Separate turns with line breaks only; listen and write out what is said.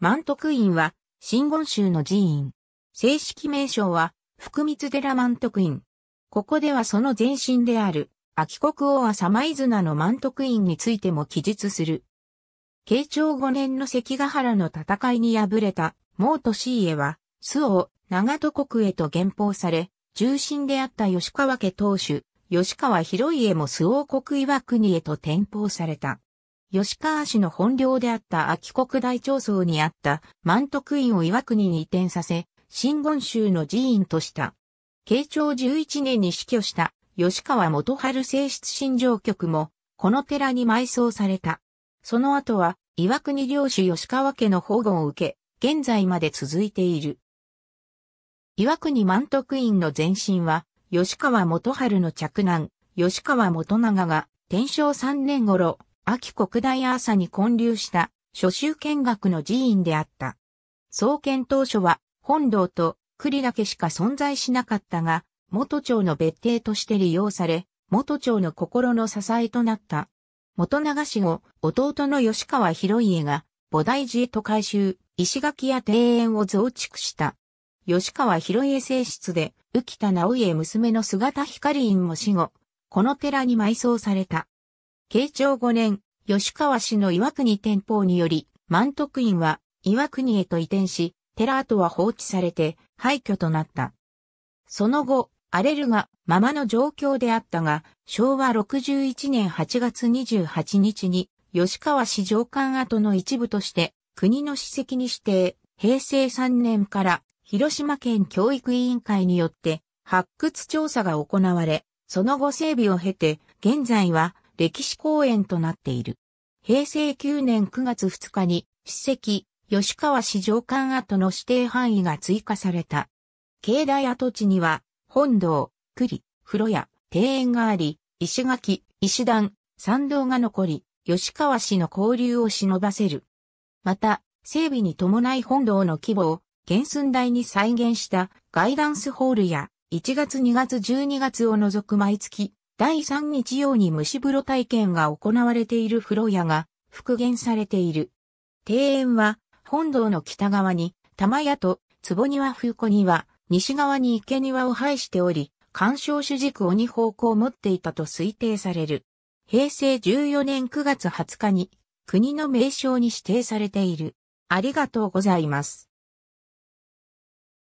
満徳院は、新言宗の寺院。正式名称は、福光寺満徳院。ここではその前身である、秋国王は様伊綱の満徳院についても記述する。慶長5年の関ヶ原の戦いに敗れた、毛利氏家は、周を長戸国へと原報され、重臣であった吉川家当主、吉川広家も周王国岩国へと転報された。吉川氏の本領であった秋国大長宗にあった満徳院を岩国に移転させ、新言宗の寺院とした。慶長11年に死去した吉川元春正室新城局も、この寺に埋葬された。その後は、岩国領主吉川家の保護を受け、現在まで続いている。岩国満徳院の前身は、吉川元春の嫡男、吉川元長が、天正3年頃、秋国大アーサに建立した初州見学の寺院であった。創建当初は本堂と栗だけしか存在しなかったが、元町の別邸として利用され、元町の心の支えとなった。元長氏を弟の吉川広家が菩提寺へと改修、石垣や庭園を増築した。吉川広家正室で、浮田直家娘の姿光院も死後、この寺に埋葬された。慶長5年、吉川市の岩国店舗により、万徳院は岩国へと移転し、寺跡は放置されて廃墟となった。その後、荒れるがままの状況であったが、昭和61年8月28日に、吉川市上官跡の一部として国の史跡に指定、平成3年から広島県教育委員会によって発掘調査が行われ、その後整備を経て、現在は歴史公園となっている。平成9年9月2日に、史跡、吉川市上官跡の指定範囲が追加された。境内跡地には、本堂、栗、風呂屋、庭園があり、石垣、石段、参道が残り、吉川市の交流を忍ばせる。また、整備に伴い本堂の規模を原寸大に再現したガイダンスホールや1月2月12月を除く毎月第3日曜に蒸し風呂体験が行われている風呂屋が復元されている。庭園は本堂の北側に玉屋と坪庭風子庭、西側に池庭を配しており、干渉主軸鬼方向を持っていたと推定される。平成14年9月20日に国の名称に指定されている。ありがとうございます。